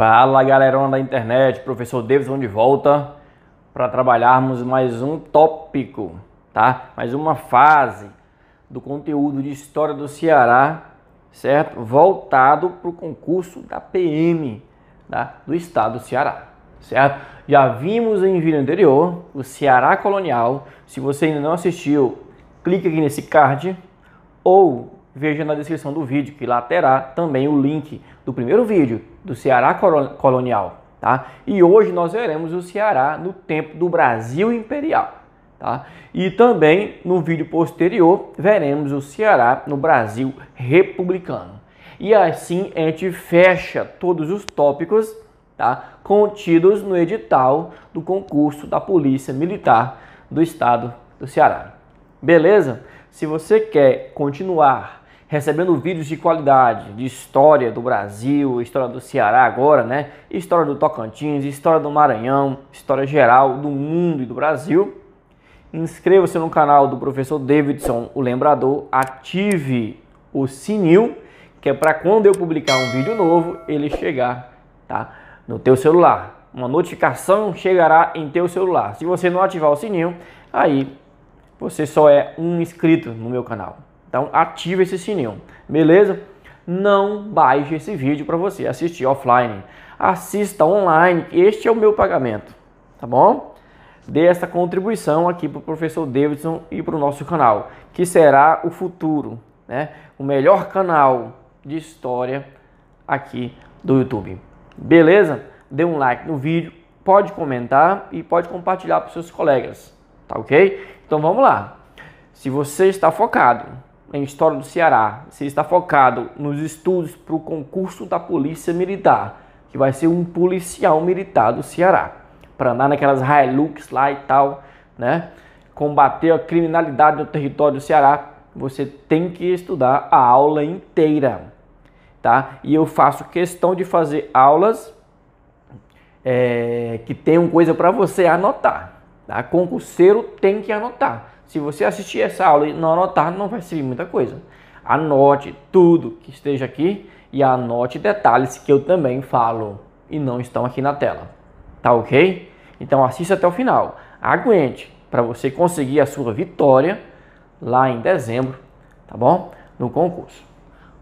Fala galerão da internet, professor Davidson de volta para trabalharmos mais um tópico, tá? Mais uma fase do conteúdo de História do Ceará, certo? Voltado para o concurso da PM tá? do Estado do Ceará, certo? Já vimos em vídeo anterior o Ceará Colonial. Se você ainda não assistiu, clique aqui nesse card ou veja na descrição do vídeo, que lá terá também o link do primeiro vídeo do Ceará Colonial. Tá? E hoje nós veremos o Ceará no tempo do Brasil Imperial. Tá? E também no vídeo posterior veremos o Ceará no Brasil Republicano. E assim a gente fecha todos os tópicos tá? contidos no edital do concurso da Polícia Militar do Estado do Ceará. Beleza? Se você quer continuar recebendo vídeos de qualidade, de história do Brasil, história do Ceará agora, né? História do Tocantins, história do Maranhão, história geral do mundo e do Brasil. Inscreva-se no canal do professor Davidson, o Lembrador, ative o sininho, que é para quando eu publicar um vídeo novo, ele chegar, tá? No teu celular. Uma notificação chegará em teu celular. Se você não ativar o sininho, aí você só é um inscrito no meu canal. Então ative esse sininho, beleza? Não baixe esse vídeo para você assistir offline. Assista online, este é o meu pagamento, tá bom? Dê essa contribuição aqui para o professor Davidson e para o nosso canal, que será o futuro, né? O melhor canal de história aqui do YouTube. Beleza? Dê um like no vídeo, pode comentar e pode compartilhar para seus colegas, tá ok? Então vamos lá. Se você está focado em História do Ceará. Você está focado nos estudos para o concurso da Polícia Militar, que vai ser um policial militar do Ceará, para andar naquelas Hilux lá e tal, né? Combater a criminalidade no território do Ceará. Você tem que estudar a aula inteira, tá? E eu faço questão de fazer aulas é, que tenham coisa para você anotar. Tá? Concurseiro tem que anotar. Se você assistir essa aula e não anotar, não vai servir muita coisa. Anote tudo que esteja aqui e anote detalhes que eu também falo e não estão aqui na tela. Tá ok? Então assista até o final. Aguente para você conseguir a sua vitória lá em dezembro, tá bom? No concurso.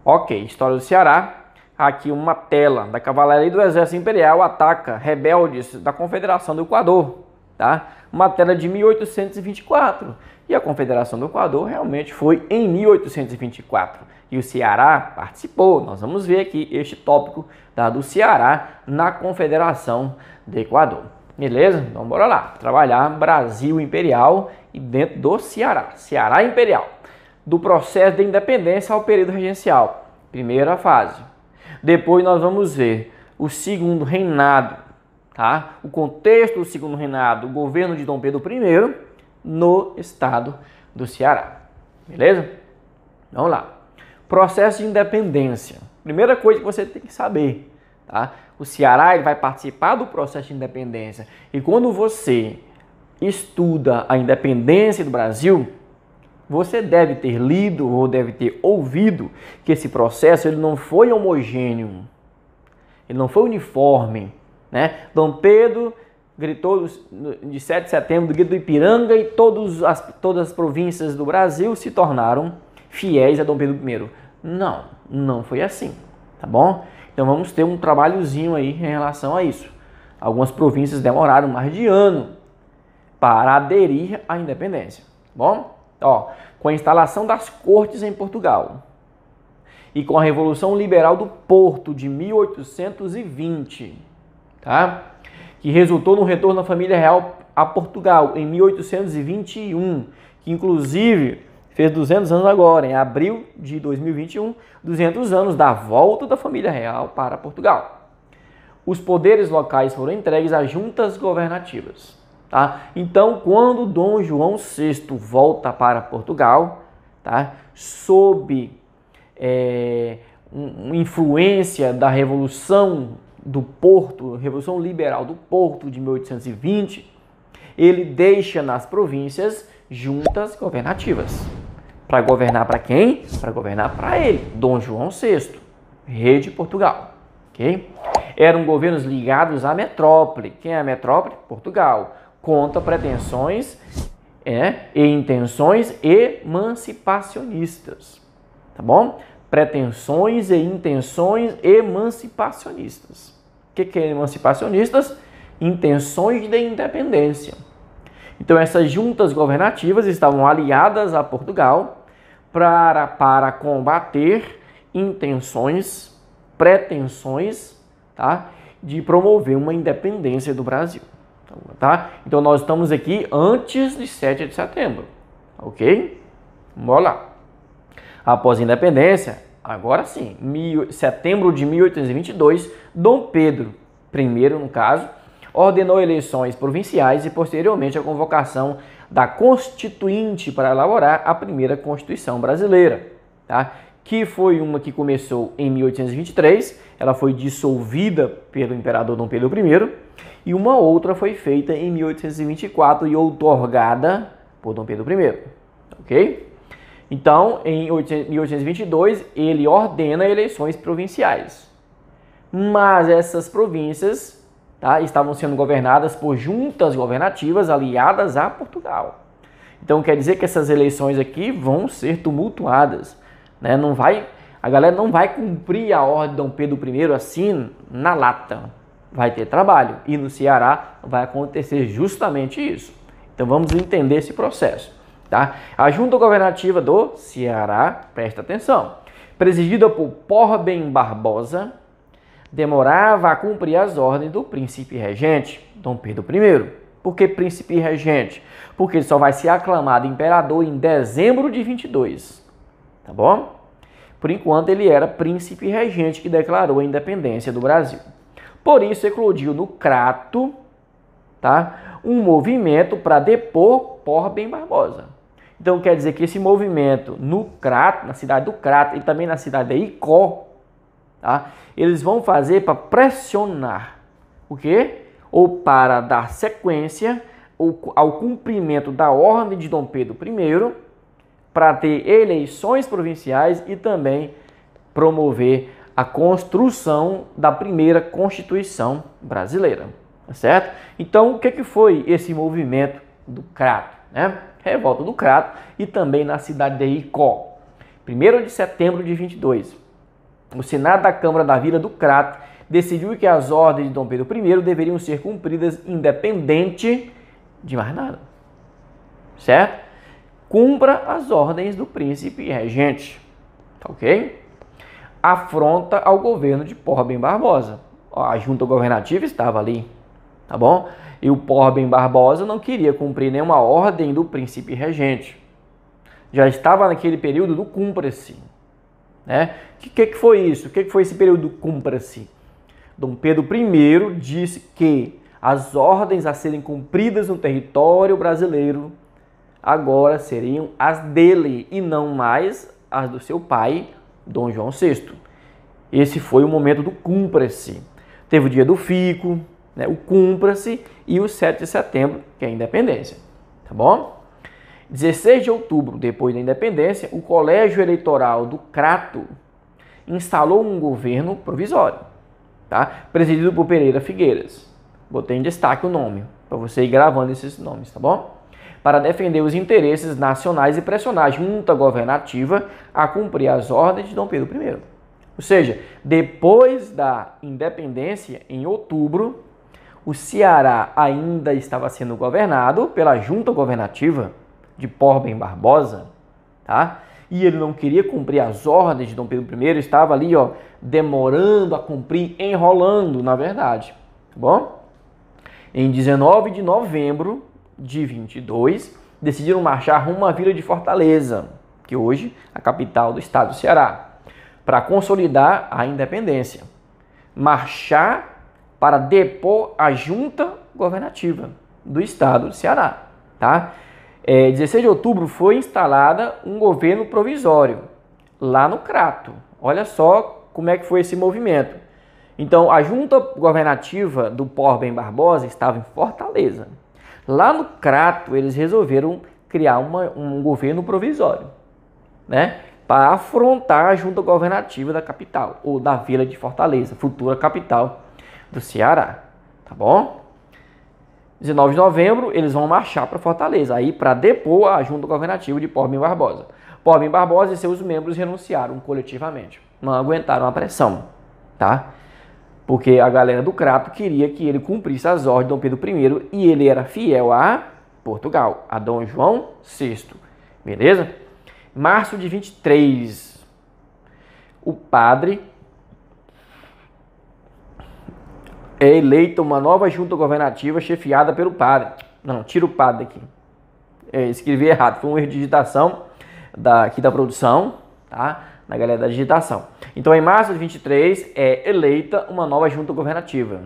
Ok, História do Ceará. Aqui uma tela da Cavalaria do Exército Imperial ataca rebeldes da Confederação do Equador, tá? Uma tela de 1824 e a Confederação do Equador realmente foi em 1824. E o Ceará participou. Nós vamos ver aqui este tópico da, do Ceará na Confederação do Equador. Beleza? Então bora lá. Trabalhar Brasil Imperial e dentro do Ceará. Ceará Imperial. Do processo de independência ao período regencial. Primeira fase. Depois nós vamos ver o segundo reinado, tá? O contexto do segundo reinado, o governo de Dom Pedro I no estado do Ceará. Beleza? Vamos lá. Processo de independência. Primeira coisa que você tem que saber, tá? O Ceará ele vai participar do processo de independência. E quando você estuda a independência do Brasil, você deve ter lido ou deve ter ouvido que esse processo ele não foi homogêneo, ele não foi uniforme. Né? Dom Pedro gritou de 7 de setembro, do grito do Ipiranga e todos as, todas as províncias do Brasil se tornaram fiéis a Dom Pedro I. Não, não foi assim, tá bom? Então vamos ter um trabalhozinho aí em relação a isso. Algumas províncias demoraram mais de ano para aderir à independência, tá bom? Ó, com a instalação das cortes em Portugal e com a Revolução Liberal do Porto de 1820, tá? que resultou no retorno da família real a Portugal em 1821, que inclusive fez 200 anos agora, em abril de 2021, 200 anos da volta da família real para Portugal. Os poderes locais foram entregues a juntas governativas. Tá? Então, quando Dom João VI volta para Portugal, tá? sob é, um, influência da Revolução do Porto, Revolução Liberal do Porto de 1820, ele deixa nas províncias juntas governativas. Para governar para quem? Para governar para ele, Dom João VI, rei de Portugal. Okay? Eram governos ligados à metrópole. Quem é a metrópole? Portugal. Conta pretensões é, e intenções emancipacionistas. Tá bom? pretensões e intenções emancipacionistas. O que, é emancipacionistas? Intenções de independência. Então, essas juntas governativas estavam aliadas a Portugal para, para combater intenções, pretensões tá? de promover uma independência do Brasil. Tá? Então, nós estamos aqui antes de 7 de setembro. Ok? Vamos lá. Após a independência, agora sim, mil, setembro de 1822, Dom Pedro I, no caso, ordenou eleições provinciais e posteriormente a convocação da Constituinte para elaborar a primeira Constituição brasileira, tá? que foi uma que começou em 1823, ela foi dissolvida pelo imperador Dom Pedro I, e uma outra foi feita em 1824 e outorgada por Dom Pedro I. Ok? Então, em 1822, ele ordena eleições provinciais. Mas essas províncias tá, estavam sendo governadas por juntas governativas aliadas a Portugal. Então, quer dizer que essas eleições aqui vão ser tumultuadas. Né? Não vai, a galera não vai cumprir a ordem de Dom Pedro I assim na lata. Vai ter trabalho. E no Ceará vai acontecer justamente isso. Então, vamos entender esse processo. Tá? A Junta Governativa do Ceará, presta atenção, presidida por Porben Barbosa, demorava a cumprir as ordens do príncipe regente, Dom Pedro I. Por que príncipe regente? Porque ele só vai ser aclamado imperador em dezembro de 22, tá bom? Por enquanto ele era príncipe regente que declarou a independência do Brasil. Por isso eclodiu no Crato, tá? Um movimento para depor Porben Barbosa. Então quer dizer que esse movimento no Crato, na cidade do Crato e também na cidade de Icó, tá? eles vão fazer para pressionar o quê? Ou para dar sequência ao cumprimento da ordem de Dom Pedro I para ter eleições provinciais e também promover a construção da primeira Constituição brasileira, tá certo? Então, o que, que foi esse movimento do Crato, né? revolta do Crato, e também na cidade de Icó. 1 de setembro de 22, o Senado da Câmara da Vila do Crato decidiu que as ordens de Dom Pedro I deveriam ser cumpridas independente de mais nada. Certo? Cumpra as ordens do príncipe regente. Tá ok? Afronta ao governo de Porra Barbosa. A junta governativa estava ali tá bom? E o Porben Barbosa não queria cumprir nenhuma ordem do príncipe regente. Já estava naquele período do cumpra-se. Né? O que, que, que, foi isso? O que, que foi esse período do cumpra-se? Dom Pedro I disse que as ordens a serem cumpridas no território brasileiro agora seriam as dele e não mais as do seu pai, Dom João VI. Esse foi o momento do cumpra-se. Teve o dia do fico, né, o cumpra-se e o 7 de setembro, que é a independência, tá bom? 16 de outubro, depois da independência, o Colégio Eleitoral do Crato instalou um governo provisório, tá? Presidido por Pereira Figueiras. Botei em destaque o nome, para você ir gravando esses nomes, tá bom? Para defender os interesses nacionais e pressionar a junta governativa a cumprir as ordens de Dom Pedro I. Ou seja, depois da independência, em outubro, o Ceará ainda estava sendo governado pela junta governativa de Porben Barbosa, tá? E ele não queria cumprir as ordens de Dom Pedro I, estava ali, ó, demorando a cumprir, enrolando, na verdade, tá bom? Em 19 de novembro de 22, decidiram marchar rumo à vila de Fortaleza, que hoje é a capital do estado do Ceará, para consolidar a independência. Marchar para depor a junta governativa do estado do Ceará. Tá? É, 16 de outubro foi instalada um governo provisório lá no Crato. Olha só como é que foi esse movimento. Então, a junta governativa do Porbem Barbosa estava em Fortaleza. Lá no Crato, eles resolveram criar uma, um governo provisório, né? Para afrontar a junta governativa da capital, ou da vila de Fortaleza, futura capital do Ceará, tá bom? 19 de novembro, eles vão marchar para Fortaleza, aí para depor a junta governativa de Porbem Barbosa. Porbem Barbosa e seus membros renunciaram coletivamente, não aguentaram a pressão, tá? Porque a galera do Crato queria que ele cumprisse as ordens de Dom Pedro I e ele era fiel a Portugal, a Dom João VI, beleza? Março de 23, o padre é eleita uma nova junta governativa chefiada pelo padre. Não, tira o padre aqui. É, escrevi errado, foi uma digitação da, aqui da produção, tá? Na galera da digitação. Então, em março de 23, é eleita uma nova junta governativa.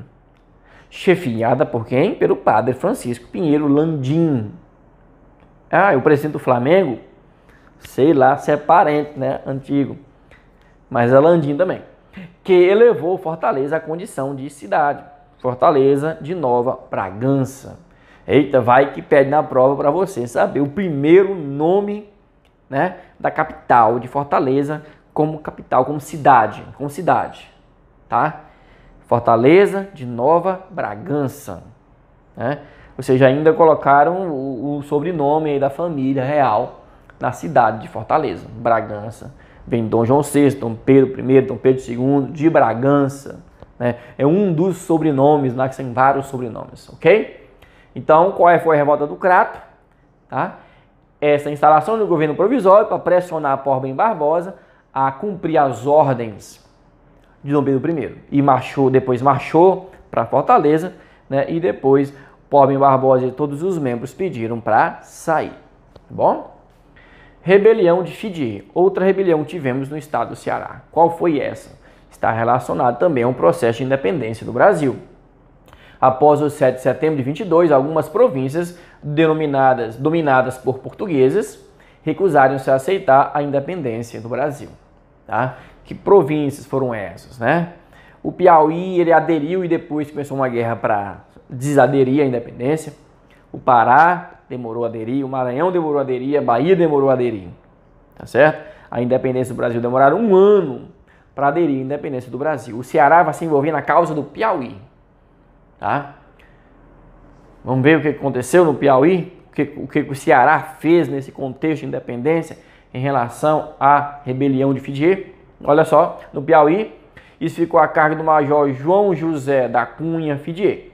Chefiada por quem? Pelo padre Francisco Pinheiro Landim. Ah, o presidente do Flamengo, sei lá se é parente, né? Antigo. Mas é Landim também que elevou Fortaleza à condição de cidade. Fortaleza de Nova Bragança. Eita, vai que pede na prova para você saber o primeiro nome né, da capital de Fortaleza como capital, como cidade, como cidade, tá? Fortaleza de Nova Bragança, né? Ou seja, ainda colocaram o, o sobrenome da família real na cidade de Fortaleza, Bragança. Vem Dom João VI, Dom Pedro I, Dom Pedro II, de Bragança. Né? É um dos sobrenomes lá, que tem vários sobrenomes, ok? Então, qual é, foi a revolta do Crato? Tá? Essa instalação do governo provisório para pressionar Porbem Barbosa a cumprir as ordens de Dom Pedro I. E marchou, depois marchou para Fortaleza, né? e depois Porbem Barbosa e todos os membros pediram para sair. Tá bom? Rebelião de Fidir. Outra rebelião tivemos no estado do Ceará. Qual foi essa? Está relacionada também a um processo de independência do Brasil. Após o 7 de setembro de 22, algumas províncias denominadas dominadas por portugueses recusaram-se a aceitar a independência do Brasil. Tá? Que províncias foram essas, né? O Piauí ele aderiu e depois começou uma guerra para desaderir à independência. O Pará demorou a aderir, o Maranhão demorou a aderir, a Bahia demorou a aderir. Tá certo? A independência do Brasil demoraram um ano para aderir à independência do Brasil. O Ceará vai se envolver na causa do Piauí. Tá? Vamos ver o que aconteceu no Piauí, o que, o que o Ceará fez nesse contexto de independência em relação à rebelião de Fidier. Olha só, no Piauí, isso ficou a cargo do major João José da Cunha Fidier.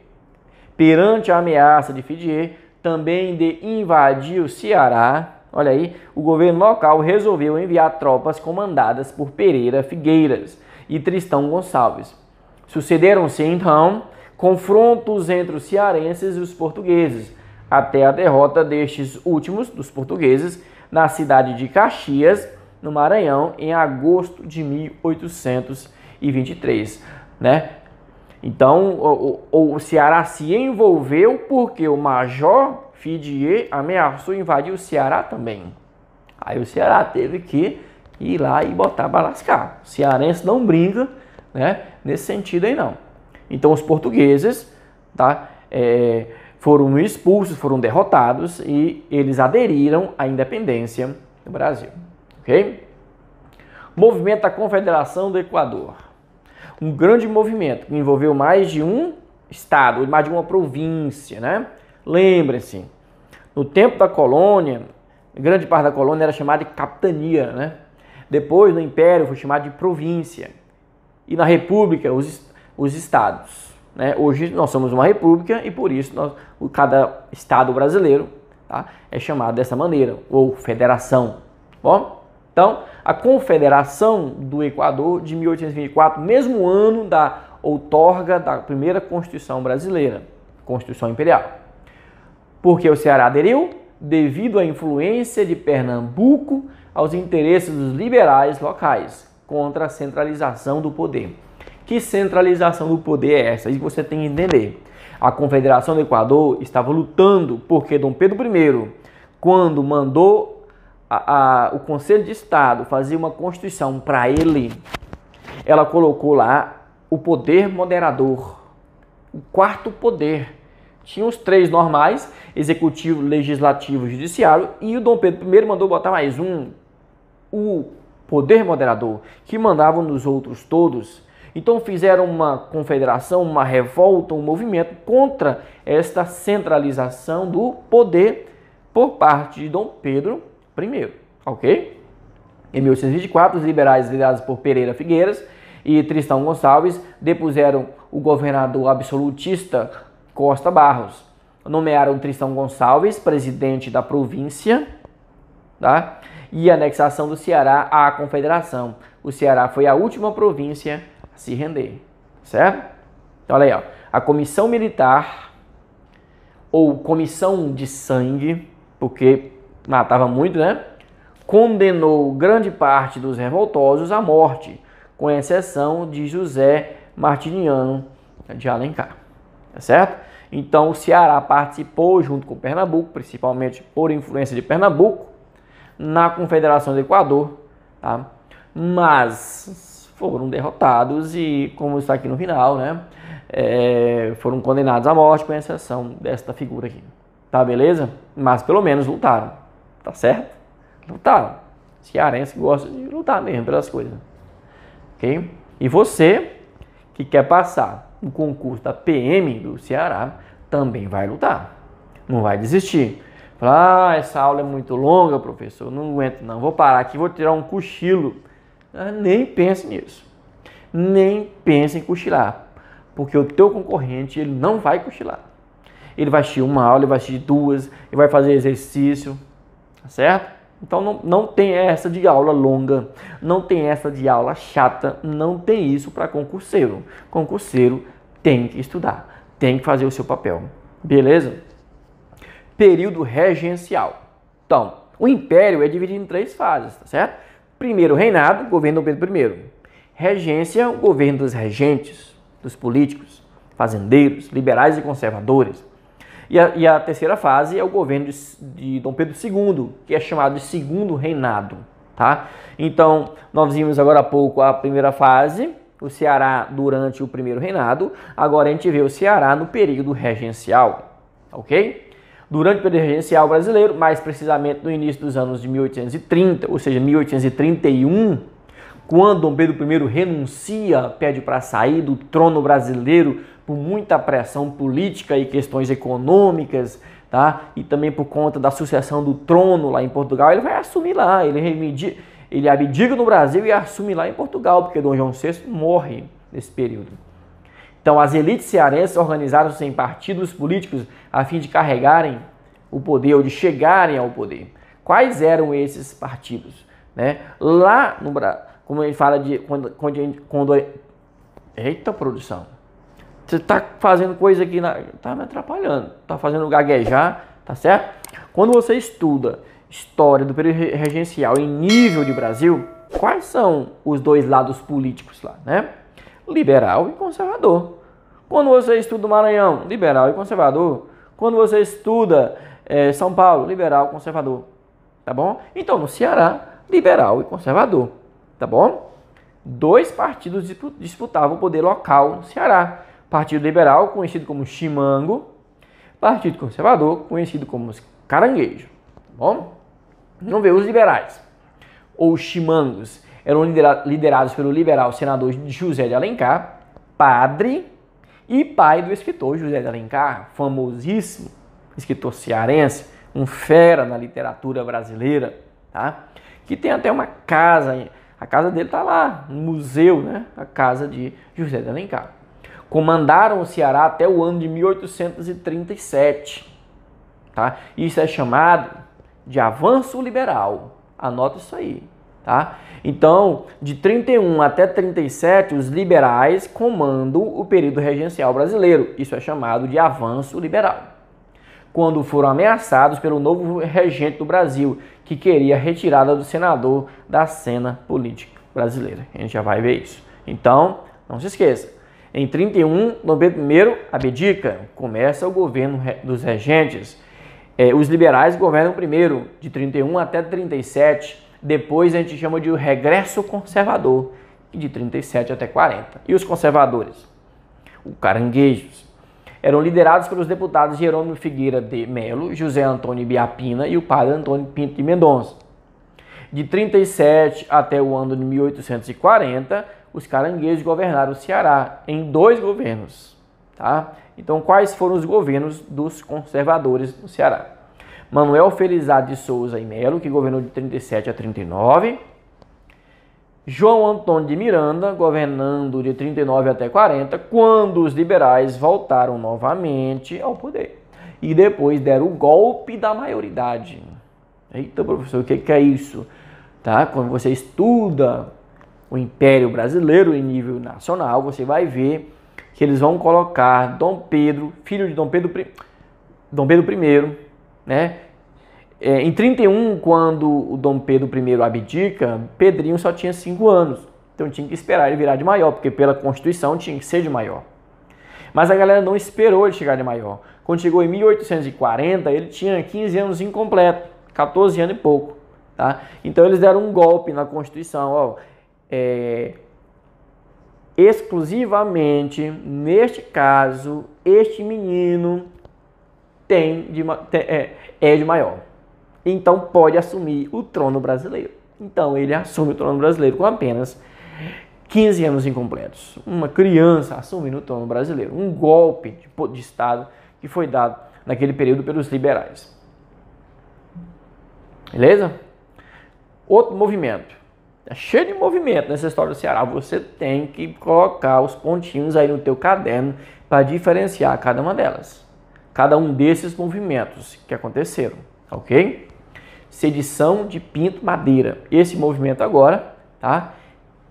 Perante a ameaça de Fidier, também de invadir o Ceará, olha aí, o governo local resolveu enviar tropas comandadas por Pereira Figueiras e Tristão Gonçalves. Sucederam-se então confrontos entre os cearenses e os portugueses, até a derrota destes últimos, dos portugueses, na cidade de Caxias, no Maranhão, em agosto de 1823. Né? Então, o, o, o Ceará se envolveu porque o Major Fidier ameaçou invadir o Ceará também. Aí o Ceará teve que ir lá e botar para lascar. O cearense não brinca né, nesse sentido aí não. Então, os portugueses tá, é, foram expulsos, foram derrotados e eles aderiram à independência do Brasil. Ok? Movimento da Confederação do Equador. Um grande movimento que envolveu mais de um estado, mais de uma província, né? Lembrem-se, no tempo da colônia, grande parte da colônia era chamada de capitania, né? Depois, no império, foi chamada de província. E na república, os, os estados. Né? Hoje nós somos uma república e por isso nós, cada estado brasileiro tá? é chamado dessa maneira, ou federação. Tá bom, então a Confederação do Equador de 1824, mesmo ano da outorga da primeira Constituição brasileira, Constituição Imperial. Porque o Ceará aderiu devido à influência de Pernambuco aos interesses dos liberais locais contra a centralização do poder. Que centralização do poder é essa? Isso você tem que entender. A Confederação do Equador estava lutando porque Dom Pedro I, quando mandou a, a, o Conselho de Estado fazia uma constituição para ele, ela colocou lá o poder moderador, o quarto poder. Tinha os três normais, executivo, legislativo e judiciário, e o Dom Pedro I mandou botar mais um, o poder moderador, que mandava nos outros todos. Então fizeram uma confederação, uma revolta, um movimento contra esta centralização do poder por parte de Dom Pedro primeiro, ok? Em 1824, os liberais liderados por Pereira Figueiras e Tristão Gonçalves depuseram o governador absolutista Costa Barros. Nomearam Tristão Gonçalves presidente da província tá? e anexação do Ceará à Confederação. O Ceará foi a última província a se render, certo? Então, olha aí, ó. a comissão militar ou comissão de sangue, porque matava muito, né? Condenou grande parte dos revoltosos à morte, com exceção de José Martiniano de Alencar. Tá certo? Então o Ceará participou junto com Pernambuco, principalmente por influência de Pernambuco, na Confederação do Equador, tá? Mas foram derrotados e, como está aqui no final, né? É, foram condenados à morte, com exceção desta figura aqui. Tá beleza? Mas pelo menos lutaram. Tá certo? Lutaram. Tá. Cearense gosta de lutar mesmo pelas coisas. Ok? E você que quer passar no concurso da PM do Ceará também vai lutar. Não vai desistir. Falar, ah, essa aula é muito longa, professor, não aguento não, vou parar aqui, vou tirar um cochilo. Ah, nem pense nisso. Nem pense em cochilar, porque o teu concorrente ele não vai cochilar. Ele vai assistir uma aula, ele vai assistir duas, ele vai fazer exercício, Tá certo? Então não, não tem essa de aula longa, não tem essa de aula chata, não tem isso para concurseiro. Concurseiro tem que estudar, tem que fazer o seu papel, beleza? Período regencial. Então, o império é dividido em três fases, tá certo? Primeiro reinado, governo do Pedro I. Regência, o governo dos regentes, dos políticos, fazendeiros, liberais e conservadores. E a, e a terceira fase é o governo de, de, Dom Pedro II, que é chamado de Segundo Reinado. Tá? Então, nós vimos agora há pouco a primeira fase, o Ceará durante o primeiro reinado. Agora a gente vê o Ceará no período regencial. Ok? Durante o período regencial brasileiro, mais precisamente no início dos anos de 1830, ou seja, 1831, quando Dom Pedro I renuncia, pede para sair do trono brasileiro por muita pressão política e questões econômicas, tá? E também por conta da sucessão do trono lá em Portugal, ele vai assumir lá, ele reivindica, ele abdica no Brasil e assume lá em Portugal, porque Dom João VI morre nesse período. Então, as elites cearenses organizaram-se em partidos políticos a fim de carregarem o poder ou de chegarem ao poder. Quais eram esses partidos? Né? Lá no Brasil, como ele fala de quando, quando, quando eita produção você está fazendo coisa aqui, na... tá me atrapalhando, tá fazendo gaguejar, tá certo? Quando você estuda história do período regencial em nível de Brasil, quais são os dois lados políticos lá, né? Liberal e conservador. Quando você estuda o Maranhão, liberal e conservador. Quando você estuda é, São Paulo, liberal e conservador. Tá bom? Então, no Ceará, liberal e conservador. Tá bom? Dois partidos disputavam o poder local no Ceará. Partido Liberal, conhecido como Chimango, Partido Conservador, conhecido como Caranguejo. Tá bom? Vamos ver, os liberais, ou chimangos, eram liderados pelo liberal senador José de Alencar, padre e pai do escritor José de Alencar, famosíssimo escritor cearense, um fera na literatura brasileira, tá? que tem até uma casa, a casa dele está lá, um museu, né? a casa de José de Alencar comandaram o Ceará até o ano de 1837. Tá? Isso é chamado de avanço liberal. Anota isso aí. Tá? Então, de 31 até 37, os liberais comandam o período regencial brasileiro. Isso é chamado de avanço liberal. Quando foram ameaçados pelo novo regente do Brasil, que queria a retirada do senador da cena política brasileira. A gente já vai ver isso. Então, não se esqueça, em 31, Pedro I abdica, começa o governo dos regentes. É, os liberais governam primeiro, de 31 até 37. Depois a gente chama de regresso conservador, de 37 até 40. E os conservadores? Os caranguejos. Eram liderados pelos deputados Jerônimo Figueira de Melo, José Antônio Biapina e o padre Antônio Pinto de Mendonça. De 37 até o ano de 1840, os caranguejos governaram o Ceará em dois governos. Tá? Então, quais foram os governos dos conservadores no Ceará? Manuel Felizardo de Souza e Melo, que governou de 37 a 39. João Antônio de Miranda, governando de 39 até 40, quando os liberais voltaram novamente ao poder. E depois deram o golpe da maioridade. Eita, professor, o que, que é isso? Tá? Quando você estuda o Império Brasileiro em nível nacional, você vai ver que eles vão colocar Dom Pedro, filho de Dom Pedro, I, Dom Pedro I, né? É, em 31, quando o Dom Pedro I abdica, Pedrinho só tinha 5 anos. Então tinha que esperar ele virar de maior, porque pela Constituição tinha que ser de maior. Mas a galera não esperou ele chegar de maior. Quando chegou em 1840, ele tinha 15 anos incompleto, 14 anos e pouco. Tá? Então eles deram um golpe na Constituição. Ó, é, exclusivamente neste caso este menino tem de, é, é de maior. Então pode assumir o trono brasileiro. Então ele assume o trono brasileiro com apenas 15 anos incompletos. Uma criança assumindo o trono brasileiro. Um golpe de, de Estado que foi dado naquele período pelos liberais. Beleza? Outro movimento Tá cheio de movimento nessa história do Ceará. Você tem que colocar os pontinhos aí no teu caderno para diferenciar cada uma delas. Cada um desses movimentos que aconteceram, ok? Sedição de Pinto Madeira. Esse movimento agora, tá?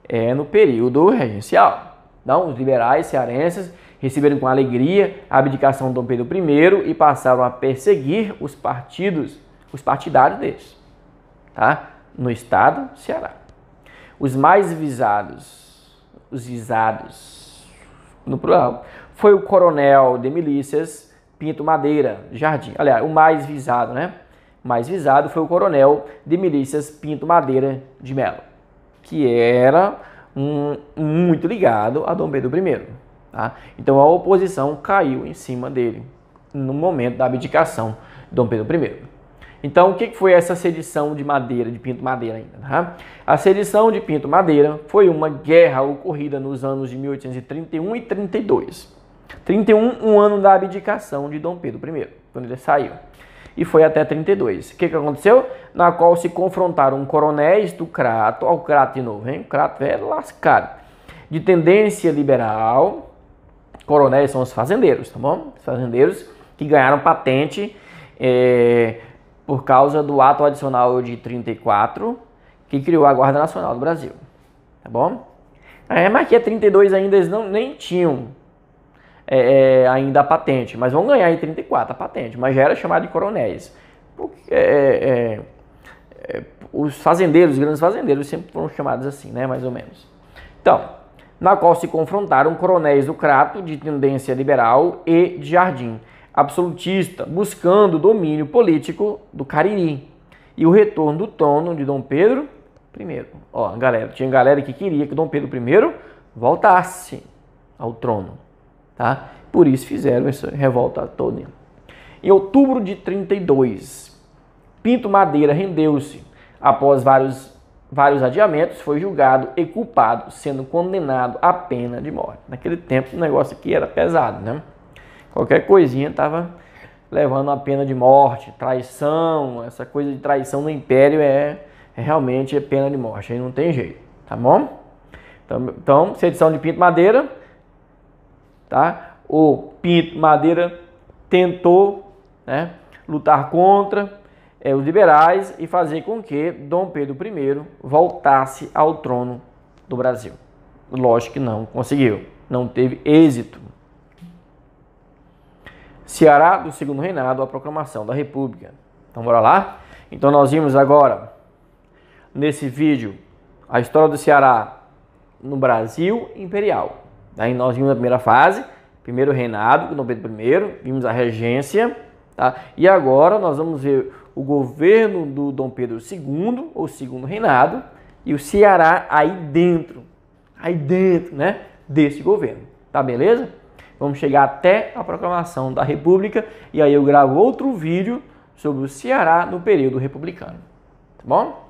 É no período regencial. Não, os liberais cearenses receberam com alegria a abdicação de Dom Pedro I e passaram a perseguir os partidos, os partidários deles, tá? No estado Ceará. Os mais visados, os visados, no plural, foi o coronel de milícias Pinto Madeira Jardim. Aliás, o mais visado, né? O mais visado foi o coronel de milícias Pinto Madeira de Melo, que era um, muito ligado a Dom Pedro I. Tá? Então a oposição caiu em cima dele no momento da abdicação de Dom Pedro I. Então, o que foi essa sedição de madeira, de Pinto Madeira ainda? Tá? A sedição de Pinto Madeira foi uma guerra ocorrida nos anos de 1831 e 32. 31, um ano da abdicação de Dom Pedro I, quando ele saiu. E foi até 32. O que, que aconteceu? Na qual se confrontaram coronéis do Crato, ao Crato de novo, hein? O Crato é lascado. De tendência liberal, coronéis são os fazendeiros, tá bom? Os fazendeiros que ganharam patente é, por causa do ato adicional de 34 que criou a Guarda Nacional do Brasil. Tá bom? A é, mas 32 é ainda eles não, nem tinham é, é, ainda a patente, mas vão ganhar em 34 a patente, mas já era chamado de coronéis. Porque, é, é, os fazendeiros, os grandes fazendeiros, sempre foram chamados assim, né? Mais ou menos. Então, na qual se confrontaram coronéis do Crato, de tendência liberal, e de Jardim absolutista, buscando o domínio político do Cariri e o retorno do trono de Dom Pedro I. Ó, galera, tinha galera que queria que Dom Pedro I voltasse ao trono, tá? Por isso fizeram essa revolta toda. Em outubro de 32, Pinto Madeira rendeu-se. Após vários, vários adiamentos, foi julgado e culpado, sendo condenado à pena de morte. Naquele tempo o negócio aqui era pesado, né? Qualquer coisinha estava levando a pena de morte, traição, essa coisa de traição no império é, é realmente é pena de morte, aí não tem jeito, tá bom? Então, então sedição de Pinto Madeira, tá? O Pinto Madeira tentou, né, lutar contra é, os liberais e fazer com que Dom Pedro I voltasse ao trono do Brasil. Lógico que não conseguiu, não teve êxito. Ceará do segundo reinado, a proclamação da República. Então bora lá? Então nós vimos agora nesse vídeo a história do Ceará no Brasil imperial. Aí nós vimos a primeira fase, primeiro reinado, Dom Pedro I, vimos a regência, tá? E agora nós vamos ver o governo do Dom Pedro II, ou segundo reinado, e o Ceará aí dentro, aí dentro, né, desse governo. Tá beleza? Vamos chegar até a proclamação da República e aí eu gravo outro vídeo sobre o Ceará no período republicano. Tá bom?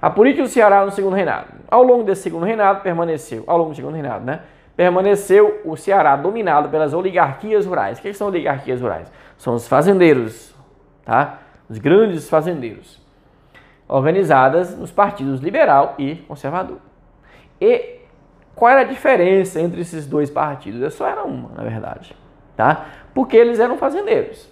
A política do Ceará no segundo reinado. Ao longo desse segundo reinado permaneceu, ao longo do segundo reinado, né? Permaneceu o Ceará dominado pelas oligarquias rurais. O que é são oligarquias rurais? São os fazendeiros, tá? Os grandes fazendeiros, organizadas nos partidos liberal e conservador. E qual era a diferença entre esses dois partidos? É só era uma, na verdade, tá? Porque eles eram fazendeiros.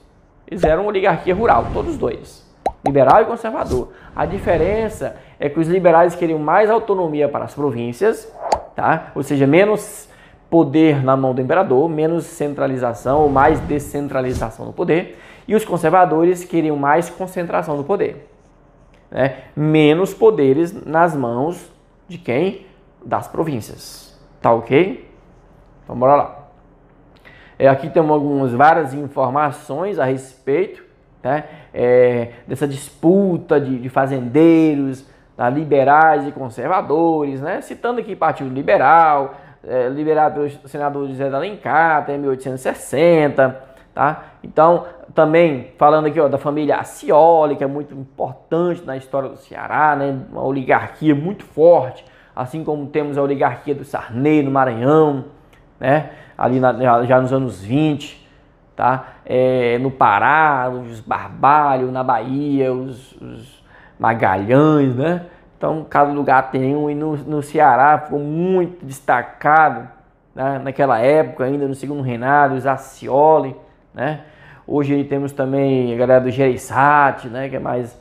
Eles eram oligarquia rural, todos dois, liberal e conservador. A diferença é que os liberais queriam mais autonomia para as províncias, tá? Ou seja, menos poder na mão do imperador, menos centralização ou mais descentralização do poder, e os conservadores queriam mais concentração do poder, né? menos poderes nas mãos de quem? das províncias. Tá ok? Então bora lá. É, aqui temos algumas várias informações a respeito né, é, dessa disputa de, de fazendeiros, tá, liberais e conservadores, né? Citando aqui Partido Liberal, é, liberado pelo senador José da Alencar, até 1860, tá? Então, também falando aqui ó, da família Acioli, que é muito importante na história do Ceará, né? Uma oligarquia muito forte assim como temos a oligarquia do Sarney no Maranhão, né? ali na, já, nos anos 20, tá? É, no Pará, os Barbalho, na Bahia, os, os, Magalhães, né? Então, cada lugar tem um, e no, no Ceará ficou muito destacado, né? naquela época ainda, no segundo reinado, os Acioli, né? Hoje temos também a galera do Gereissati, né? que é mais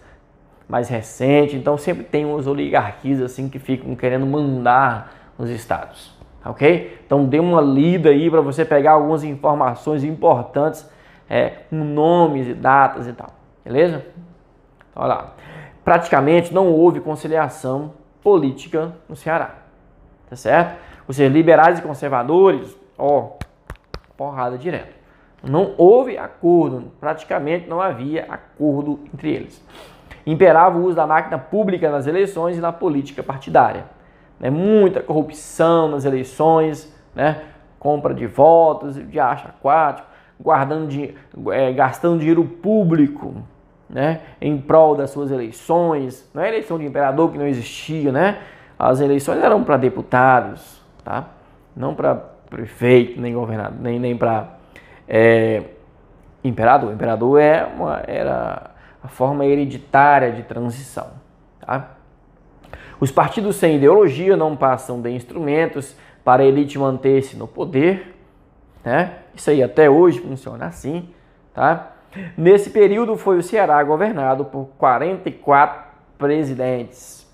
mais recente. Então sempre tem uns oligarquias assim que ficam querendo mandar nos estados, tá ok? Então dê uma lida aí para você pegar algumas informações importantes, é, nomes e datas e tal, beleza? Então, olha lá, praticamente não houve conciliação política no Ceará, tá certo? Ou seja, liberais e conservadores, ó, porrada direto. Não houve acordo, praticamente não havia acordo entre eles. Imperava o uso da máquina pública nas eleições e na política partidária. Né? Muita corrupção nas eleições, né? compra de votos, de acha aquático, guardando de, eh, é, gastando dinheiro público né? em prol das suas eleições. Não é eleição de imperador que não existia, né? As eleições eram para deputados, tá? não para prefeito, nem governador, nem, nem para é, eh, imperador. O imperador é uma, era a forma hereditária de transição. Tá? Os partidos sem ideologia não passam de instrumentos para a elite manter-se no poder. Né? Isso aí até hoje funciona assim. Tá? Nesse período foi o Ceará governado por 44 presidentes.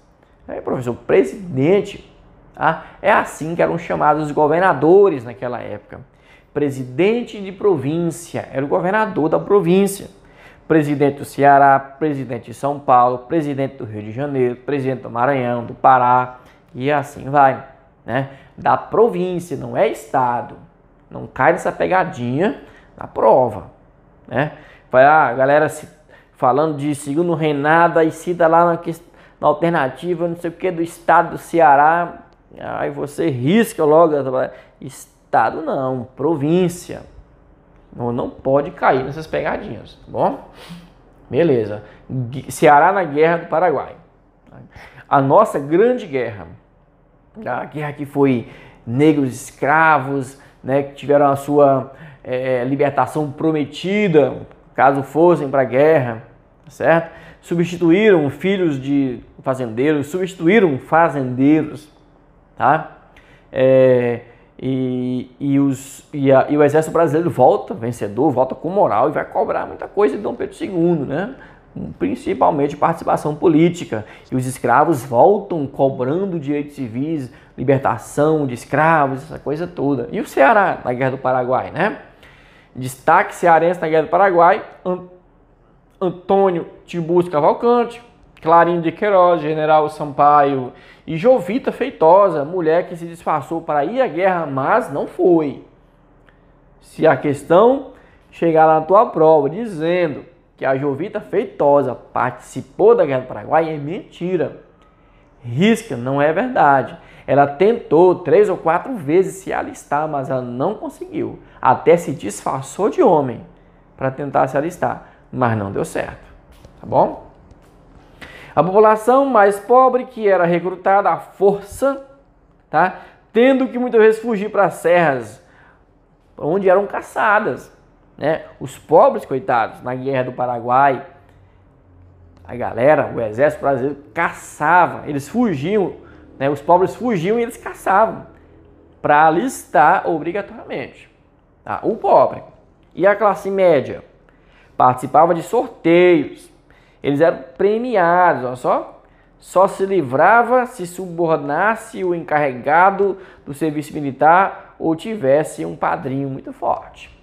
Aí, professor, presidente. Tá? É assim que eram chamados os governadores naquela época. Presidente de província era o governador da província presidente do Ceará, presidente de São Paulo, presidente do Rio de Janeiro, presidente do Maranhão, do Pará e assim vai, né? Da província, não é estado. Não cai nessa pegadinha na prova, né? Vai ah, a galera se, falando de segundo reinado e cita lá na, na alternativa, não sei o que, do estado do Ceará. Aí você risca logo, estado não, província não pode cair nessas pegadinhas, tá bom? Beleza. Ceará na guerra do Paraguai. A nossa grande guerra, a guerra que foi negros escravos, né, que tiveram a sua é, é libertação prometida, caso fossem para a guerra, tá certo? Substituíram filhos de fazendeiros, substituíram fazendeiros, tá? É, e, e, os, e, a, e, o exército brasileiro volta vencedor, volta com moral e vai cobrar muita coisa de Dom Pedro II, né? principalmente participação política. E os escravos voltam cobrando direitos civis, libertação de escravos, essa coisa toda. E o Ceará na Guerra do Paraguai, né? Destaque cearense na Guerra do Paraguai, Antônio Tiburcio Cavalcante, Clarinho de Queiroz, General Sampaio e Jovita Feitosa, mulher que se disfarçou para ir à guerra, mas não foi. Se a questão chegar na tua prova dizendo que a Jovita Feitosa participou da Guerra do Paraguai, é mentira. Risca, não é verdade. Ela tentou três ou quatro vezes se alistar, mas ela não conseguiu. Até se disfarçou de homem para tentar se alistar, mas não deu certo. Tá bom? A população mais pobre que era recrutada à força, tá? tendo que muitas vezes fugir para as serras, onde eram caçadas. Né? Os pobres, coitados, na guerra do Paraguai, a galera, o exército brasileiro caçava, eles fugiam, né? os pobres fugiam e eles caçavam para alistar obrigatoriamente tá? o pobre. E a classe média participava de sorteios eles eram premiados, olha só. Só se livrava se subornasse o encarregado do serviço militar ou tivesse um padrinho muito forte.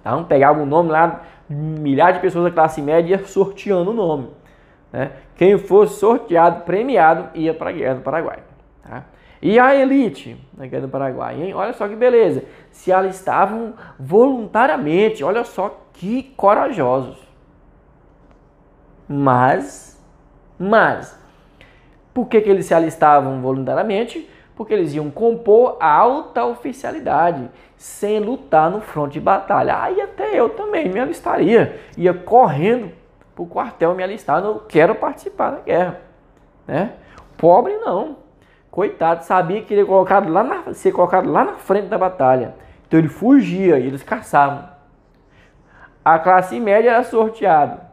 Então, tá? pegava um nome lá, milhares de pessoas da classe média sorteando o nome. Né? Quem fosse sorteado, premiado, ia para a Guerra do Paraguai. Tá? E a elite na Guerra do Paraguai, hein? Olha só que beleza. Se alistavam voluntariamente, olha só que corajosos. Mas, mas, por que, que eles se alistavam voluntariamente? Porque eles iam compor a alta oficialidade, sem lutar no fronte de batalha. Aí até eu também me alistaria, ia correndo para o quartel me alistar, não quero participar da guerra. Né? Pobre não. Coitado, sabia que ele ia colocado lá na, ser colocado lá na frente da batalha. Então ele fugia e eles caçavam. A classe média era sorteada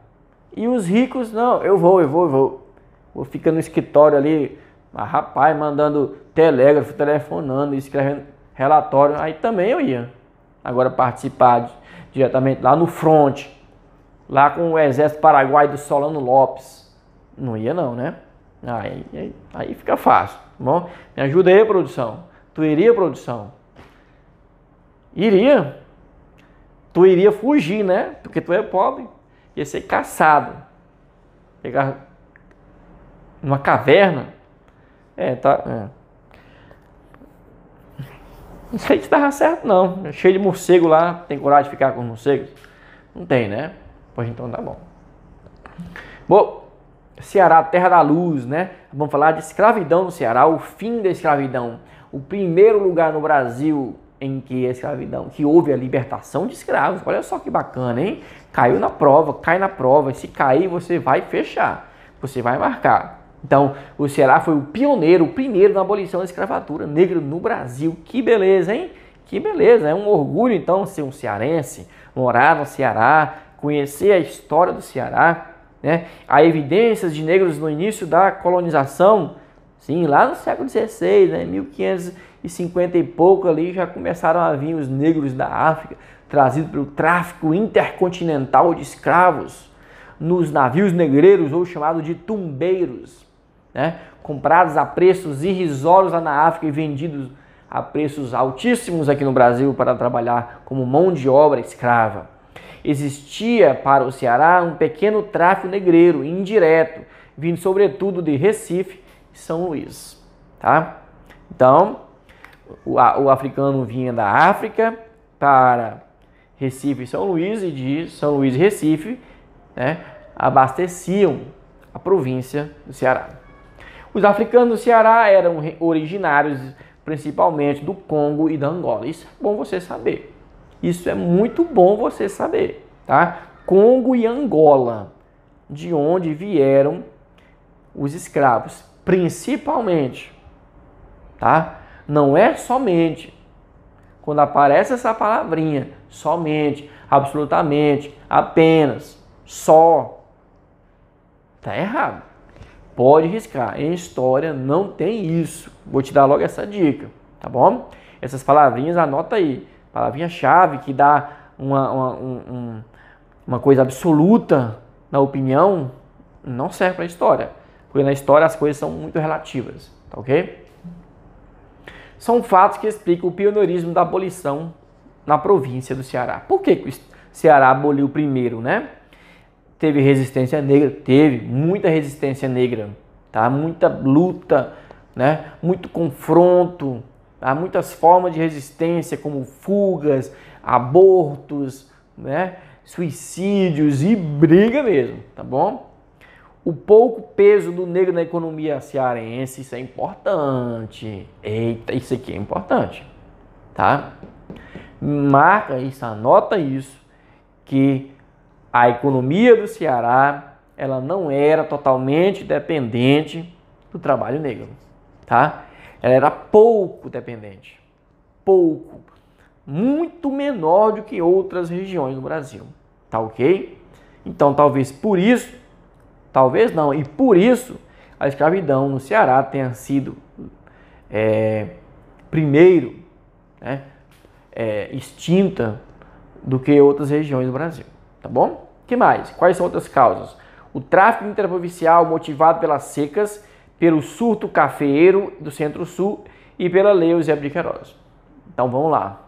e os ricos, não, eu vou, eu vou, eu vou. Vou ficar no escritório ali, rapaz, mandando telégrafo, telefonando, escrevendo relatório. Aí também eu ia. Agora participar de, diretamente lá no front, lá com o exército paraguai do Solano Lopes. Não ia não, né? Aí, aí, aí fica fácil, tá bom? Me ajuda aí, produção. Tu iria, produção? Iria. Tu iria fugir, né? Porque tu é pobre ia ser caçado. Pegar numa caverna. É, tá. É. Não sei se tava certo, não. Cheio de morcego lá. Tem coragem de ficar com os morcegos? Não tem, né? Pois então tá bom. Bom, Ceará, terra da luz, né? Vamos falar de escravidão no Ceará, o fim da escravidão. O primeiro lugar no Brasil em que a escravidão, que houve a libertação de escravos. Olha só que bacana, hein? Caiu na prova, cai na prova. E se cair, você vai fechar, você vai marcar. Então, o Ceará foi o pioneiro, o primeiro na abolição da escravatura negra no Brasil. Que beleza, hein? Que beleza, é um orgulho então ser um cearense, morar no Ceará, conhecer a história do Ceará, né? Há evidências de negros no início da colonização, sim, lá no século XVI, né? 1500 e 50 e pouco ali já começaram a vir os negros da África, trazidos pelo tráfico intercontinental de escravos nos navios negreiros ou chamado de tumbeiros, né? comprados a preços irrisórios lá na África e vendidos a preços altíssimos aqui no Brasil para trabalhar como mão de obra escrava. Existia para o Ceará um pequeno tráfico negreiro indireto, vindo sobretudo de Recife e São Luís, tá? Então, o, o africano vinha da África para Recife e São Luís e de São Luís e Recife né, abasteciam a província do Ceará. Os africanos do Ceará eram originários principalmente do Congo e da Angola. Isso é bom você saber. Isso é muito bom você saber, tá? Congo e Angola, de onde vieram os escravos, principalmente, tá? não é somente. Quando aparece essa palavrinha, somente, absolutamente, apenas, só, tá errado. Pode riscar. Em história não tem isso. Vou te dar logo essa dica, tá bom? Essas palavrinhas anota aí. Palavrinha-chave que dá uma, uma, um, uma coisa absoluta na opinião não serve para história. Porque na história as coisas são muito relativas, tá ok? são fatos que explicam o pioneirismo da abolição na província do Ceará. Por que, que o Ceará aboliu primeiro, né? Teve resistência negra, teve muita resistência negra, tá? Muita luta, né? Muito confronto, tá? Muitas formas de resistência como fugas, abortos, né? Suicídios e briga mesmo, tá bom? O pouco peso do negro na economia cearense, isso é importante. Eita, isso aqui é importante. Tá? Marca isso, anota isso, que a economia do Ceará, ela não era totalmente dependente do trabalho negro, tá? Ela era pouco dependente. Pouco. Muito menor do que outras regiões do Brasil, tá OK? Então, talvez por isso Talvez não. E por isso a escravidão no Ceará tenha sido é, primeiro né, é, extinta do que outras regiões do Brasil. Tá bom? que mais? Quais são outras causas? O tráfico interprovincial motivado pelas secas, pelo surto cafeeiro do Centro-Sul e pela Lei Eusébio de Queiroz. Então vamos lá.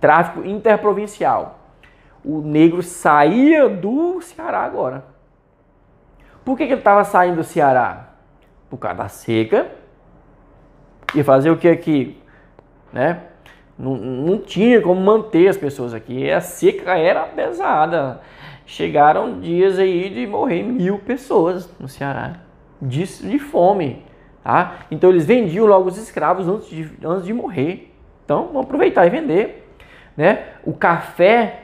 Tráfico interprovincial. O negro saía do Ceará agora por que, que ele estava saindo do Ceará? Por causa da seca. E fazer o que aqui? Né? Não, não, tinha como manter as pessoas aqui. A seca era pesada. Chegaram dias aí de morrer mil pessoas no Ceará de, de fome. Tá? Então eles vendiam logo os escravos antes de, antes de morrer. Então vamos aproveitar e vender. Né? O café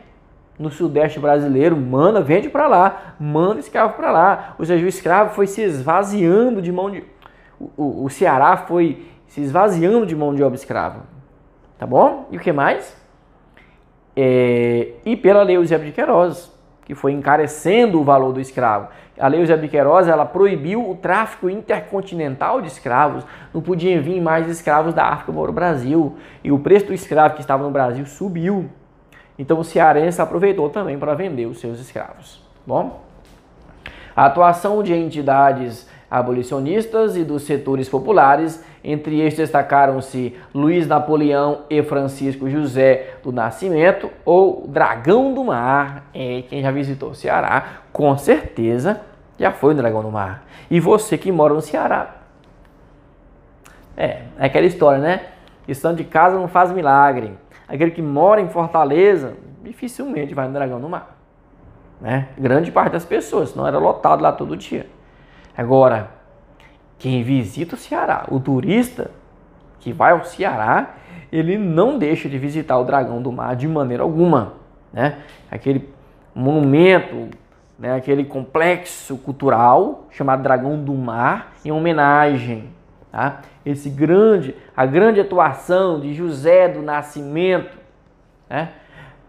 no sudeste brasileiro, manda, vende para lá, manda escravo para lá. Ou seja, o escravo foi se esvaziando de mão de. O, o, o Ceará foi se esvaziando de mão de obra escrava. Tá bom? E o que mais? É... E pela lei Eusébio de Queiroz, que foi encarecendo o valor do escravo. A lei Eusébio de Queiroz ela proibiu o tráfico intercontinental de escravos. Não podiam vir mais escravos da África para o Brasil. E o preço do escravo que estava no Brasil subiu. Então o cearense aproveitou também para vender os seus escravos. Tá bom, a atuação de entidades abolicionistas e dos setores populares. Entre estes destacaram-se Luiz Napoleão e Francisco José do Nascimento, ou Dragão do Mar. É, quem já visitou o Ceará, com certeza já foi no Dragão do Mar. E você que mora no Ceará. É, é aquela história, né? Estando de casa não faz milagre aquele que mora em Fortaleza, dificilmente vai no Dragão do Mar. Né? Grande parte das pessoas, não era lotado lá todo dia. Agora, quem visita o Ceará, o turista que vai ao Ceará, ele não deixa de visitar o Dragão do Mar de maneira alguma. Né? Aquele monumento, né? aquele complexo cultural chamado Dragão do Mar, em homenagem Tá? Esse grande, a grande atuação de José do Nascimento né?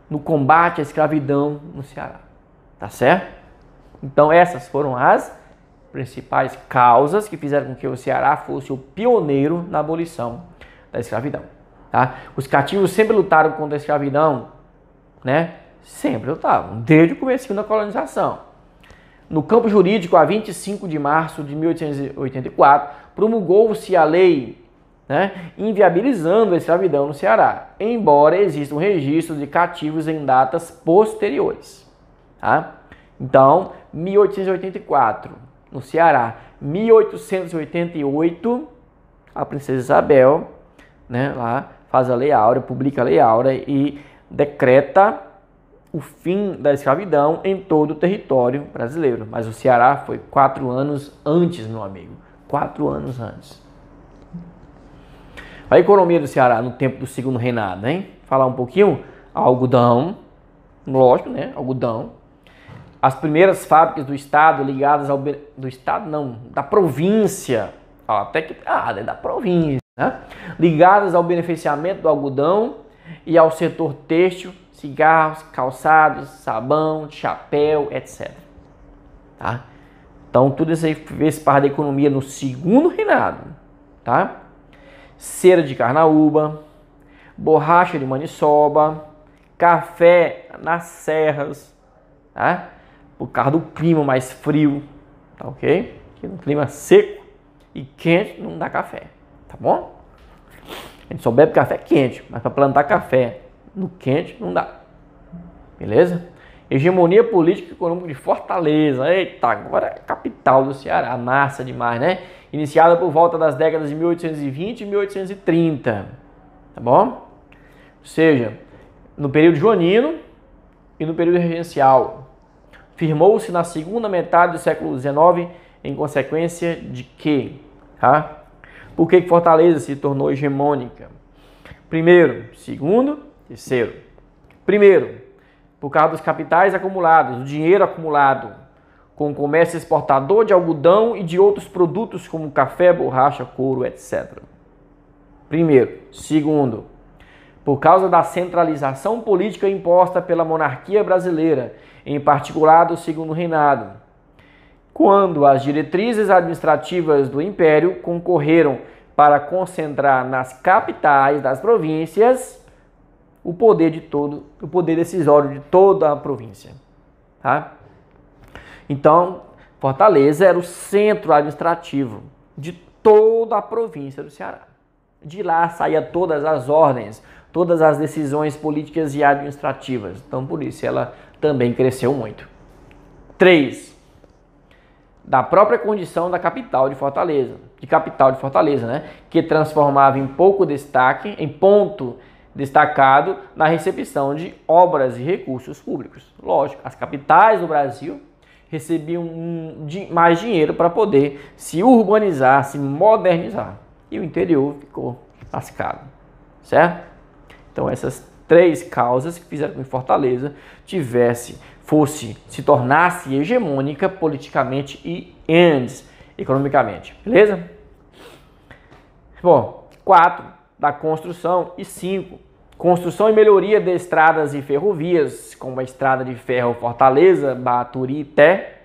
no combate à escravidão no Ceará. Tá certo? Então essas foram as principais causas que fizeram com que o Ceará fosse o pioneiro na abolição da escravidão. Tá? Os cativos sempre lutaram contra a escravidão, né? Sempre lutavam, desde o começo da colonização. No campo jurídico, a 25 de março de 1884, promulgou-se a lei né, inviabilizando a escravidão no Ceará, embora exista um registro de cativos em datas posteriores. Tá? Então, 1884 no Ceará, 1888 a princesa Isabel, né, lá faz a Lei Áurea, publica a Lei Áurea e decreta o fim da escravidão em todo o território brasileiro. Mas o Ceará foi quatro anos antes, meu amigo quatro anos antes. A economia do Ceará no tempo do segundo reinado, hein? Falar um pouquinho. Algodão, lógico, né? Algodão. As primeiras fábricas do estado ligadas ao do estado não, da província, até que ah, é da província, né? Ligadas ao beneficiamento do algodão e ao setor têxtil, cigarros, calçados, sabão, chapéu, etc. Tá? Então, tudo isso aí fez parte da economia no segundo reinado, tá? Cera de carnaúba, borracha de maniçoba, café nas serras, tá? Por causa do clima mais frio, tá ok? Que no clima seco e quente não dá café, tá bom? A gente só bebe café quente, mas para plantar café no quente não dá. Beleza? Hegemonia política e econômica de Fortaleza. Eita, agora é capital do Ceará. Massa demais, né? Iniciada por volta das décadas de 1820 e 1830. Tá bom? Ou seja, no período joanino e no período regencial. Firmou-se na segunda metade do século XIX em consequência de quê? Tá? Por que Fortaleza se tornou hegemônica? Primeiro, segundo, terceiro. Primeiro, por causa dos capitais acumulados, do dinheiro acumulado, com o comércio exportador de algodão e de outros produtos como café, borracha, couro, etc. Primeiro. Segundo, por causa da centralização política imposta pela monarquia brasileira, em particular do segundo reinado, quando as diretrizes administrativas do império concorreram para concentrar nas capitais das províncias o poder de todo, o poder decisório de toda a província. Tá? Então, Fortaleza era o centro administrativo de toda a província do Ceará. De lá saía todas as ordens, todas as decisões políticas e administrativas. Então, por isso ela também cresceu muito. 3. Da própria condição da capital de Fortaleza, de capital de Fortaleza, né, que transformava em pouco destaque, em ponto de destacado na recepção de obras e recursos públicos. Lógico, as capitais do Brasil recebiam mais dinheiro para poder se urbanizar, se modernizar. E o interior ficou lascado, certo? Então essas três causas que fizeram com que Fortaleza tivesse, fosse, se tornasse hegemônica politicamente e antes economicamente, beleza? Bom, quatro, da construção e 5. Construção e melhoria de estradas e ferrovias, como a estrada de ferro Fortaleza, Baturité,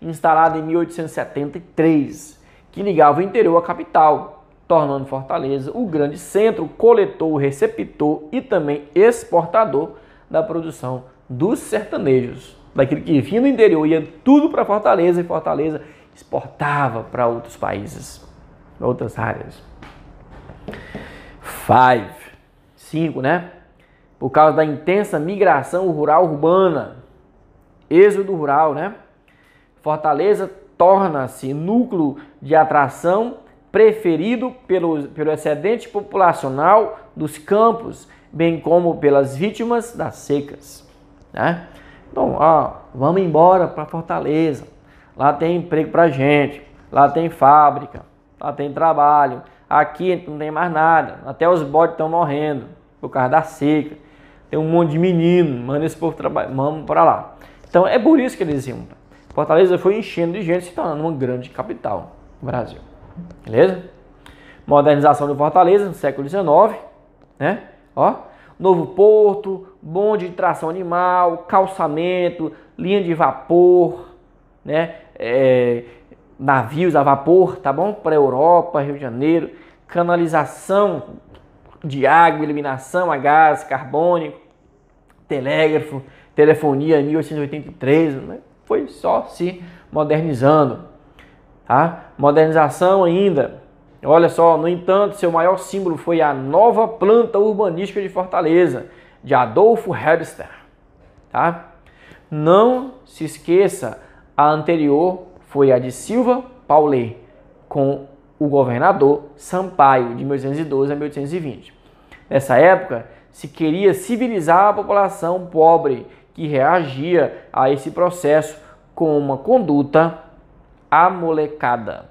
instalada em 1873, que ligava o interior à capital, tornando Fortaleza o grande centro coletor, receptor e também exportador da produção dos sertanejos, daquilo que vinha do interior ia tudo para Fortaleza e Fortaleza exportava para outros países, outras áreas. Five. Cinco, né? Por causa da intensa migração rural urbana, êxodo rural, né? Fortaleza torna-se núcleo de atração preferido pelo, pelo excedente populacional dos campos, bem como pelas vítimas das secas. Né? Então, ó, vamos embora para Fortaleza. Lá tem emprego para gente, lá tem fábrica, lá tem trabalho, Aqui não tem mais nada. Até os bodes estão morrendo por causa da seca. Tem um monte de menino, manda esse povo trabalhar, vamos para lá. Então é por isso que eles iam. Fortaleza foi enchendo de gente, se tornando uma grande capital do Brasil. Beleza? Modernização do Fortaleza no século XIX, né? Ó, novo porto, bonde de tração animal, calçamento, linha de vapor, né? É, navios a vapor, tá bom? Para Europa, Rio de Janeiro, canalização de água, iluminação a gás, carbônico, telégrafo, telefonia em 1883, né? foi só se modernizando. Tá? Modernização ainda. Olha só, no entanto, seu maior símbolo foi a nova planta urbanística de Fortaleza, de Adolfo Herbster. Tá? Não se esqueça, a anterior foi a de Silva Paulet com o governador Sampaio, de 1812 a 1820. Nessa época, se queria civilizar a população pobre que reagia a esse processo com uma conduta amolecada.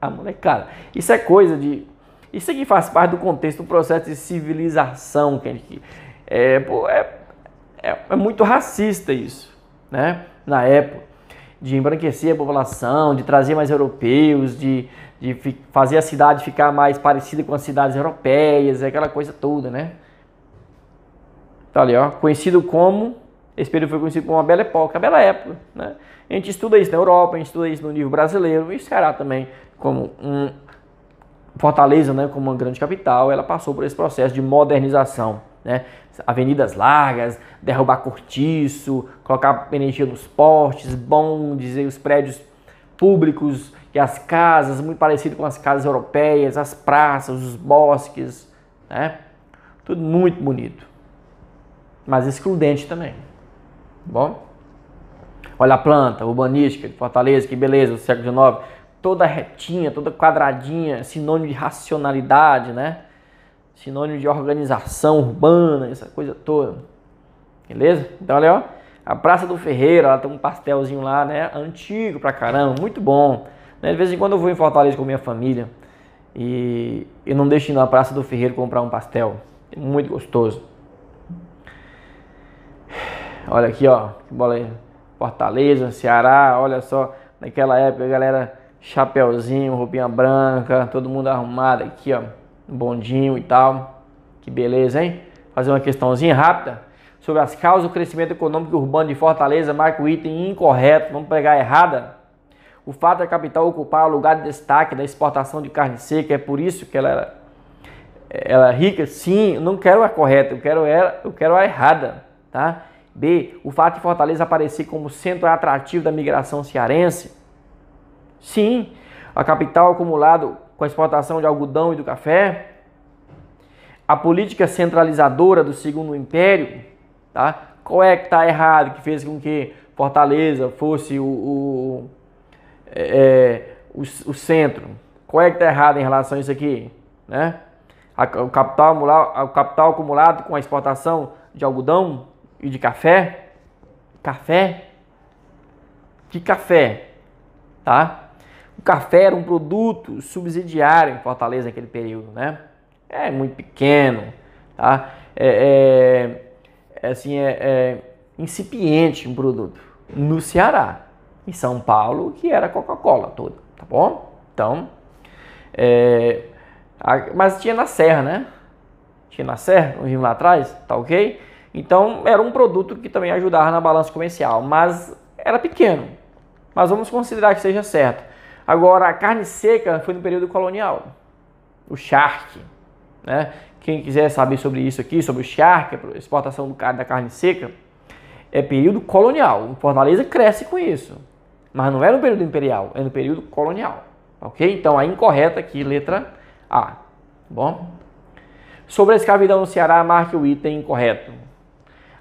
amolecada. Isso é coisa de. Isso aqui é faz parte do contexto do processo de civilização que É, é, é, é muito racista isso, né? Na época de embranquecer a população, de trazer mais europeus, de, de fazer a cidade ficar mais parecida com as cidades europeias, aquela coisa toda, né? Tá ali, ó. Conhecido como. Esse período foi conhecido como a Bela Época, a Bela Época, né? A gente estuda isso na Europa, a gente estuda isso no nível brasileiro, e o Ceará também, como um Fortaleza, né, como uma grande capital, ela passou por esse processo de modernização, né? avenidas largas, derrubar cortiço, colocar energia nos postes, bondes e os prédios públicos e as casas, muito parecido com as casas europeias, as praças, os bosques, né? Tudo muito bonito, mas excludente também. Tá bom, olha a planta urbanística de Fortaleza, que beleza, do século XIX, toda retinha, toda quadradinha, sinônimo de racionalidade, né? sinônimo de organização urbana, essa coisa toda. Beleza? Então, olha, ó. A Praça do Ferreira, ela tem um pastelzinho lá, né? Antigo pra caramba, muito bom. Né? De vez em quando eu vou em Fortaleza com minha família e eu não deixo ir na Praça do Ferreiro comprar um pastel. É muito gostoso. Olha aqui, ó. Que bola aí. Fortaleza, Ceará, olha só. Naquela época, a galera, chapeuzinho, roupinha branca, todo mundo arrumado aqui, ó um bondinho e tal. Que beleza, hein? Fazer uma questãozinha rápida sobre as causas do crescimento econômico urbano de Fortaleza, marca o item incorreto, vamos pegar errada. O fato da é capital ocupar o lugar de destaque da exportação de carne seca, é por isso que ela era, ela é rica? Sim, não quero a correta, eu quero, eu quero a errada, tá? B, o fato de Fortaleza aparecer como centro atrativo da migração cearense? Sim, a capital acumulado com a exportação de algodão e do café, a política centralizadora do Segundo Império, tá? qual é que está errado, que fez com que Fortaleza fosse o, o, é, é o, o centro? Qual é que está errado em relação a isso aqui? Né? A, o, capital, o capital acumulado com a exportação de algodão e de café? Café? Que café? Tá? O café era um produto subsidiário em Fortaleza naquele período, né? É muito pequeno, tá? É, é, é assim, é, é, incipiente um produto. No Ceará, em São Paulo, que era Coca-Cola toda, tá bom? Então, é, a, mas tinha na Serra, né? Tinha na Serra, não vimos lá atrás, tá ok? Então, era um produto que também ajudava na balança comercial, mas era pequeno. Mas vamos considerar que seja certo. Agora, a carne seca foi no período colonial. O charque, né? Quem quiser saber sobre isso aqui, sobre o charque, exportação da carne seca, é período colonial. O Fortaleza cresce com isso. Mas não é no período imperial, é no período colonial. Ok? Então, a incorreta aqui, letra A. Tá bom? Sobre a escravidão no Ceará, marque o item incorreto.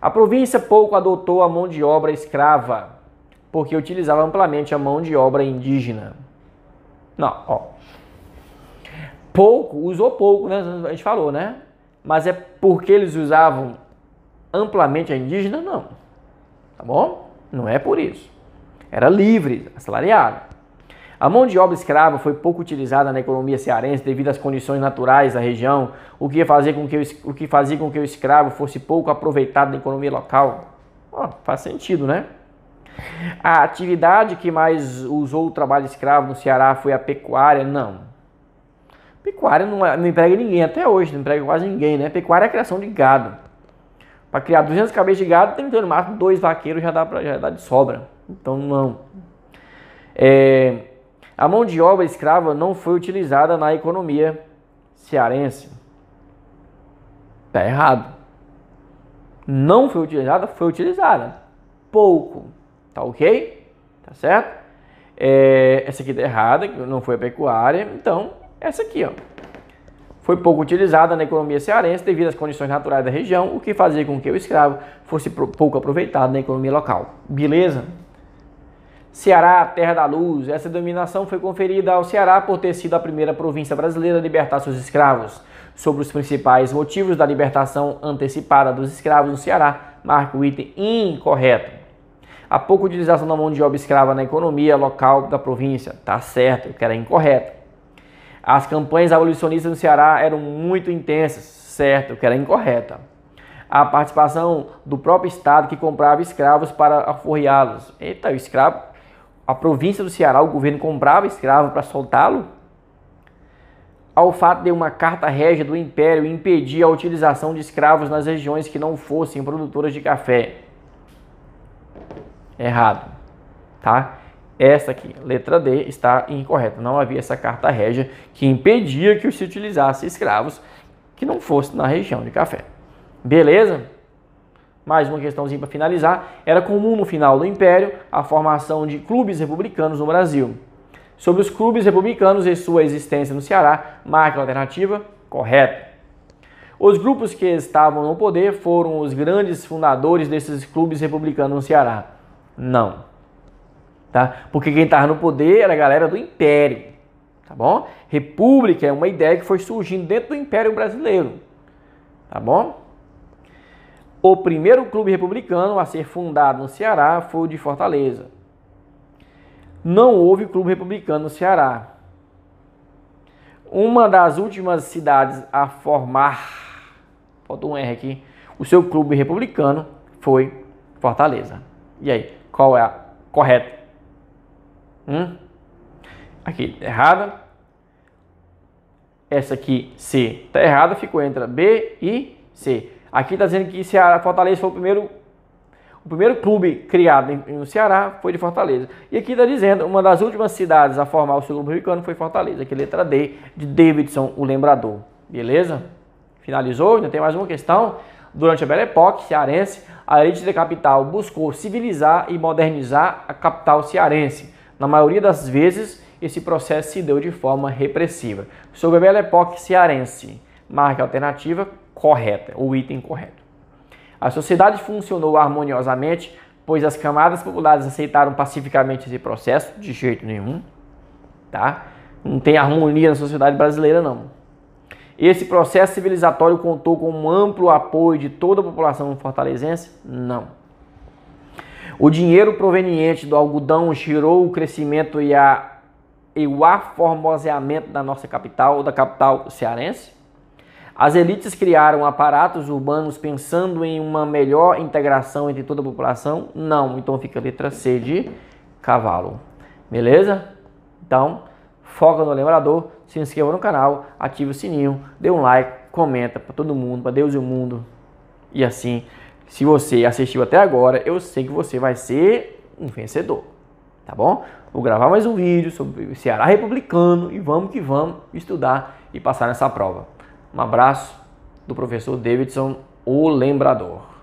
A província pouco adotou a mão de obra escrava, porque utilizava amplamente a mão de obra indígena. Não, ó. Pouco, usou pouco, né? A gente falou, né? Mas é porque eles usavam amplamente a indígena? Não. Tá bom? Não é por isso. Era livre, assalariado. A mão de obra escrava foi pouco utilizada na economia cearense devido às condições naturais da região, o que, fazia com que, o, o que fazia com que o escravo fosse pouco aproveitado na economia local. Ó, faz sentido, né? A atividade que mais usou o trabalho escravo no Ceará foi a pecuária? Não. Pecuária não, é, não emprega ninguém, até hoje não emprega quase ninguém, né? Pecuária é a criação de gado. Para criar 200 cabeças de gado, tem que ter no máximo dois vaqueiros, já dá, pra, já dá de sobra. Então, não. É, a mão de obra escrava não foi utilizada na economia cearense. Tá errado. Não foi utilizada, foi utilizada. Pouco. Tá ok? Tá certo? É, essa aqui tá errada, não foi a pecuária. Então, essa aqui, ó. Foi pouco utilizada na economia cearense devido às condições naturais da região, o que fazia com que o escravo fosse pouco aproveitado na economia local. Beleza? Ceará, terra da luz. Essa dominação foi conferida ao Ceará por ter sido a primeira província brasileira a libertar seus escravos. Sobre os principais motivos da libertação antecipada dos escravos no Ceará, marca o item incorreto a pouca utilização da mão de obra escrava na economia local da província. Tá certo, que era é incorreto. As campanhas abolicionistas no Ceará eram muito intensas, certo, que era é incorreta. A participação do próprio Estado que comprava escravos para alforriá-los. Eita, o escravo, a província do Ceará, o governo comprava escravo para soltá-lo? Ao fato de uma carta régia do Império impedir a utilização de escravos nas regiões que não fossem produtoras de café. Errado, tá? Esta aqui, letra D, está incorreta. Não havia essa carta régia que impedia que se utilizasse escravos que não fossem na região de café. Beleza? Mais uma questãozinha para finalizar. Era comum no final do Império a formação de clubes republicanos no Brasil. Sobre os clubes republicanos e sua existência no Ceará, marca a alternativa correta. Os grupos que estavam no poder foram os grandes fundadores desses clubes republicanos no Ceará. Não. Tá? Porque quem estava no poder era a galera do império. Tá bom? República é uma ideia que foi surgindo dentro do império brasileiro. Tá bom? O primeiro clube republicano a ser fundado no Ceará foi o de Fortaleza. Não houve clube republicano no Ceará. Uma das últimas cidades a formar, falta um R aqui, o seu clube republicano foi Fortaleza. E aí? qual é a correta. Hum? Aqui, errada. Essa aqui, C, está errada, ficou entre B e C. Aqui está dizendo que Ceará Fortaleza foi o primeiro, o primeiro clube criado no Ceará foi de Fortaleza. E aqui está dizendo uma das últimas cidades a formar o segundo americano foi Fortaleza. Aqui é letra D de Davidson, o lembrador. Beleza? Finalizou? Ainda tem mais uma questão. Durante a Belle Époque cearense, a elite da capital buscou civilizar e modernizar a capital cearense. Na maioria das vezes, esse processo se deu de forma repressiva. Sobre a Belle Époque cearense, marque a alternativa correta, o item correto. A sociedade funcionou harmoniosamente, pois as camadas populares aceitaram pacificamente esse processo, de jeito nenhum, tá? Não tem harmonia na sociedade brasileira, não. Esse processo civilizatório contou com um amplo apoio de toda a população fortalezense? Não. O dinheiro proveniente do algodão girou o crescimento e, a, e o aformoseamento da nossa capital, da capital cearense? As elites criaram aparatos urbanos pensando em uma melhor integração entre toda a população? Não. Então fica a letra C de cavalo. Beleza? Então, foca no lembrador, se inscreva no canal, ative o sininho, dê um like, comenta para todo mundo, para Deus e o mundo. E assim, se você assistiu até agora, eu sei que você vai ser um vencedor, tá bom? Vou gravar mais um vídeo sobre o Ceará Republicano e vamos que vamos estudar e passar nessa prova. Um abraço do professor Davidson, o lembrador.